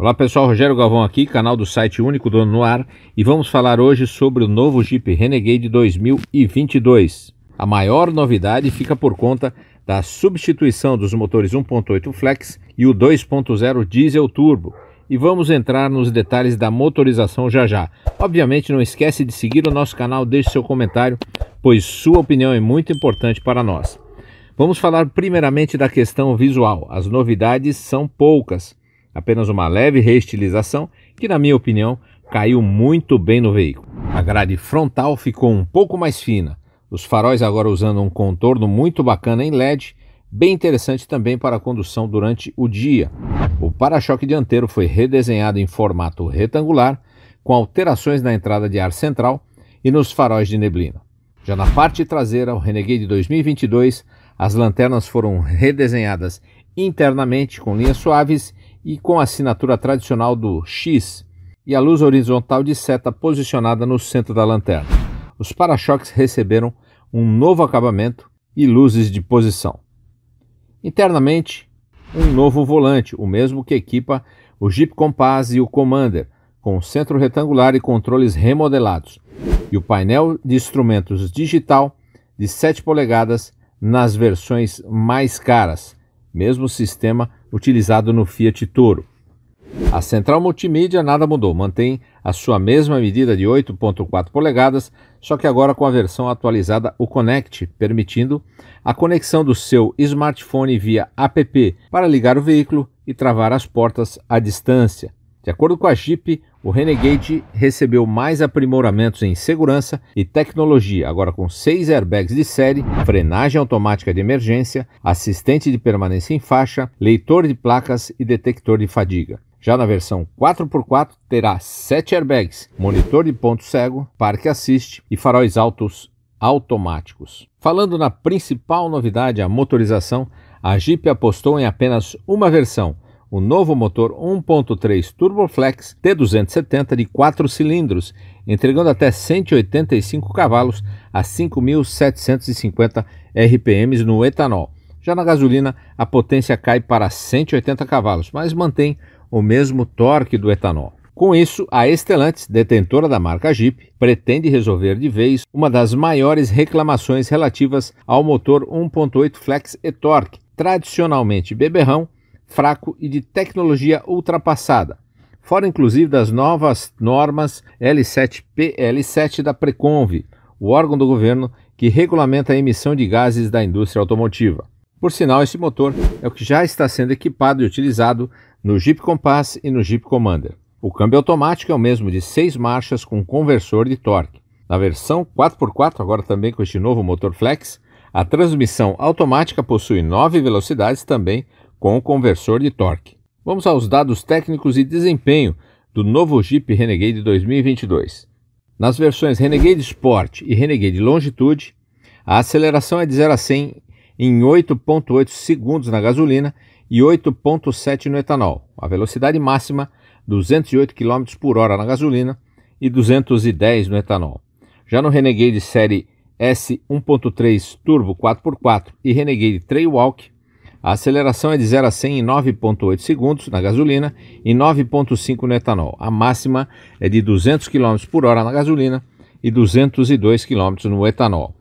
Olá pessoal, Rogério Galvão aqui, canal do site Único Dono no Ar e vamos falar hoje sobre o novo Jeep Renegade 2022. A maior novidade fica por conta da substituição dos motores 1.8 Flex e o 2.0 Diesel Turbo. E vamos entrar nos detalhes da motorização já já. Obviamente não esquece de seguir o nosso canal, deixe seu comentário, pois sua opinião é muito importante para nós. Vamos falar primeiramente da questão visual. As novidades são poucas Apenas uma leve reestilização que, na minha opinião, caiu muito bem no veículo. A grade frontal ficou um pouco mais fina, os faróis agora usando um contorno muito bacana em LED, bem interessante também para a condução durante o dia. O para-choque dianteiro foi redesenhado em formato retangular, com alterações na entrada de ar central e nos faróis de neblina. Já na parte traseira, o Renegade 2022, as lanternas foram redesenhadas internamente com linhas suaves e com a assinatura tradicional do X e a luz horizontal de seta posicionada no centro da lanterna. Os para-choques receberam um novo acabamento e luzes de posição. Internamente, um novo volante, o mesmo que equipa o Jeep Compass e o Commander, com centro retangular e controles remodelados, e o painel de instrumentos digital de 7 polegadas nas versões mais caras, mesmo sistema utilizado no Fiat Toro. A central multimídia nada mudou, mantém a sua mesma medida de 8.4 polegadas, só que agora com a versão atualizada o Connect, permitindo a conexão do seu smartphone via app para ligar o veículo e travar as portas à distância. De acordo com a Jeep, o Renegade recebeu mais aprimoramentos em segurança e tecnologia, agora com seis airbags de série, frenagem automática de emergência, assistente de permanência em faixa, leitor de placas e detector de fadiga. Já na versão 4x4 terá 7 airbags, monitor de ponto cego, parque assist e faróis altos automáticos. Falando na principal novidade, a motorização, a Jeep apostou em apenas uma versão, o novo motor 1.3 Turboflex T270 de 4 cilindros, entregando até 185 cavalos a 5.750 RPMs no etanol. Já na gasolina, a potência cai para 180 cavalos, mas mantém o mesmo torque do etanol. Com isso, a Stellantis, detentora da marca Jeep, pretende resolver de vez uma das maiores reclamações relativas ao motor 1.8 Flex e-Torque, tradicionalmente beberrão fraco e de tecnologia ultrapassada, fora inclusive das novas normas L7PL7 da Preconv, o órgão do governo que regulamenta a emissão de gases da indústria automotiva. Por sinal, este motor é o que já está sendo equipado e utilizado no Jeep Compass e no Jeep Commander. O câmbio automático é o mesmo de seis marchas com conversor de torque. Na versão 4x4, agora também com este novo motor flex, a transmissão automática possui nove velocidades também com o conversor de torque. Vamos aos dados técnicos e desempenho do novo Jeep Renegade 2022. Nas versões Renegade Sport e Renegade Longitude, a aceleração é de 0 a 100 em 8.8 segundos na gasolina e 8.7 no etanol. A velocidade máxima 208 km por hora na gasolina e 210 no etanol. Já no Renegade série S 1.3 Turbo 4x4 e Renegade Trailwalk, a aceleração é de 0 a 100 em 9,8 segundos na gasolina e 9,5 no etanol. A máxima é de 200 km por hora na gasolina e 202 km no etanol.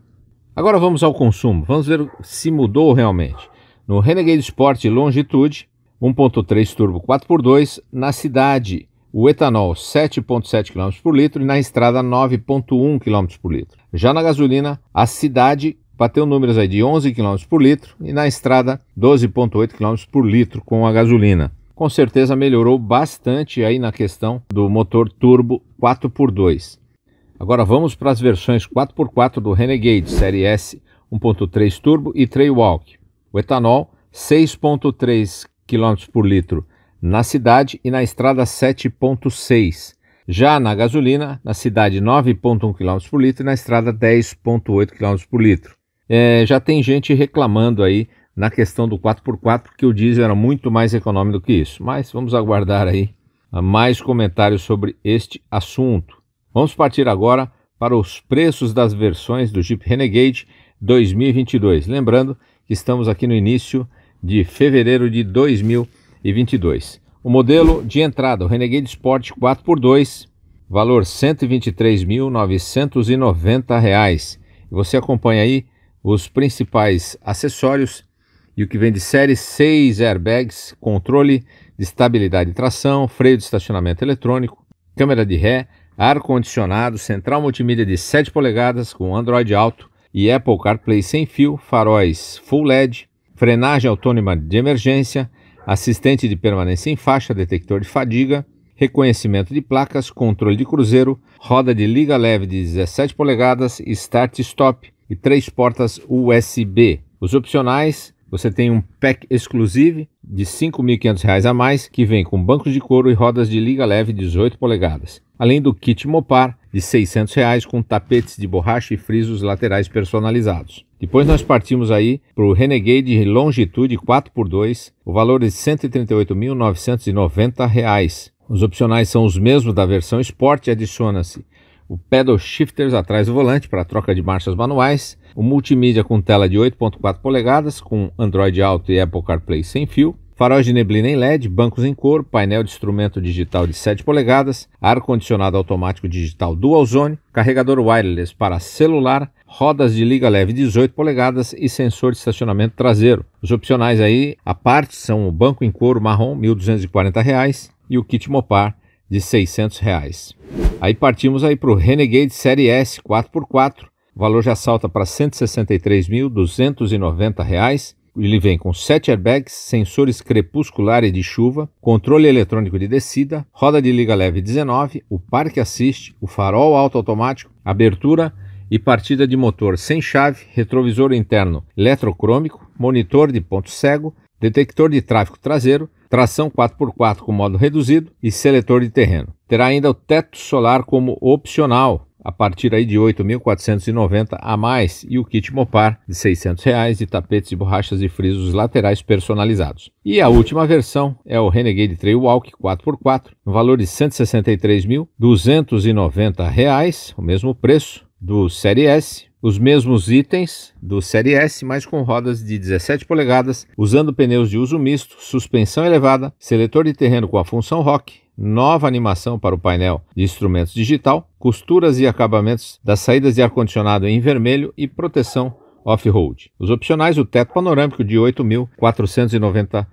Agora vamos ao consumo. Vamos ver se mudou realmente. No Renegade Sport Longitude, 1.3 turbo 4x2, na cidade o etanol 7,7 km por litro e na estrada 9,1 km por litro. Já na gasolina, a cidade bateu números aí de 11 km por litro e na estrada 12,8 km por litro com a gasolina. Com certeza melhorou bastante aí na questão do motor turbo 4x2. Agora vamos para as versões 4x4 do Renegade Série S 1.3 turbo e Trailwalk. O etanol 6,3 km por litro na cidade e na estrada 7,6. Já na gasolina, na cidade 9,1 km por litro e na estrada 10,8 km por litro. É, já tem gente reclamando aí na questão do 4x4, porque o diesel era muito mais econômico do que isso. Mas vamos aguardar aí ah, mais comentários sobre este assunto. Vamos partir agora para os preços das versões do Jeep Renegade 2022. Lembrando que estamos aqui no início de fevereiro de 2022. O modelo de entrada, o Renegade Sport 4x2, valor R$ 123.990. Você acompanha aí os principais acessórios e o que vem de série 6 airbags, controle de estabilidade e tração, freio de estacionamento eletrônico, câmera de ré, ar-condicionado, central multimídia de 7 polegadas com Android Auto e Apple CarPlay sem fio, faróis full LED, frenagem autônoma de emergência, assistente de permanência em faixa, detector de fadiga, reconhecimento de placas, controle de cruzeiro, roda de liga leve de 17 polegadas, start-stop, e três portas USB. Os opcionais, você tem um pack exclusivo de R$ 5.500 a mais, que vem com bancos de couro e rodas de liga leve 18 polegadas, além do kit Mopar de R$ 600 reais, com tapetes de borracha e frisos laterais personalizados. Depois nós partimos aí para o Renegade Longitude 4x2, o valor de R$ 138.990. Os opcionais são os mesmos da versão Sport e adiciona-se o pedal shifters atrás do volante para troca de marchas manuais, o multimídia com tela de 8.4 polegadas com Android Auto e Apple CarPlay sem fio, faróis de neblina em LED, bancos em couro, painel de instrumento digital de 7 polegadas, ar-condicionado automático digital dual zone, carregador wireless para celular, rodas de liga leve 18 polegadas e sensor de estacionamento traseiro. Os opcionais aí, a parte, são o banco em couro marrom, R$ 1.240, e o kit Mopar, de 600 reais. Aí partimos aí para o Renegade Série S 4x4, o valor já salta para R$ 163.290. Ele vem com 7 airbags, sensores crepuscular e de chuva, controle eletrônico de descida, roda de liga leve 19, o parque assist, o farol alto automático, abertura e partida de motor sem chave, retrovisor interno eletrocrômico, monitor de ponto cego, detector de tráfego traseiro, tração 4x4 com modo reduzido e seletor de terreno. Terá ainda o teto solar como opcional a partir aí de 8.490 a mais e o kit Mopar de 600 reais e tapetes de borrachas e frisos laterais personalizados. E a última versão é o Renegade Trailwalk 4x4, no valor de R$ 163.290, o mesmo preço do Série S, os mesmos itens do Série S, mas com rodas de 17 polegadas, usando pneus de uso misto, suspensão elevada, seletor de terreno com a função rock, nova animação para o painel de instrumentos digital, costuras e acabamentos das saídas de ar-condicionado em vermelho e proteção off-road. Os opcionais, o teto panorâmico de R$ 8.490.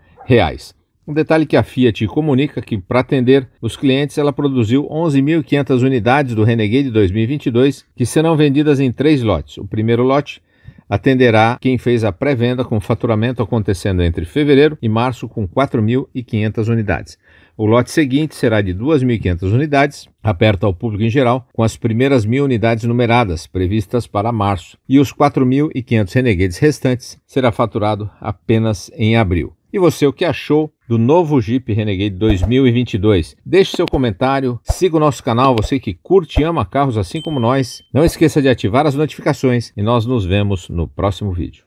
Um detalhe que a Fiat comunica que, para atender os clientes, ela produziu 11.500 unidades do Renegade 2022, que serão vendidas em três lotes. O primeiro lote atenderá quem fez a pré-venda, com faturamento acontecendo entre fevereiro e março, com 4.500 unidades. O lote seguinte será de 2.500 unidades, aberto ao público em geral, com as primeiras mil unidades numeradas, previstas para março, e os 4.500 Renegades restantes será faturado apenas em abril. E você, o que achou do novo Jeep Renegade 2022? Deixe seu comentário, siga o nosso canal, você que curte e ama carros assim como nós. Não esqueça de ativar as notificações e nós nos vemos no próximo vídeo.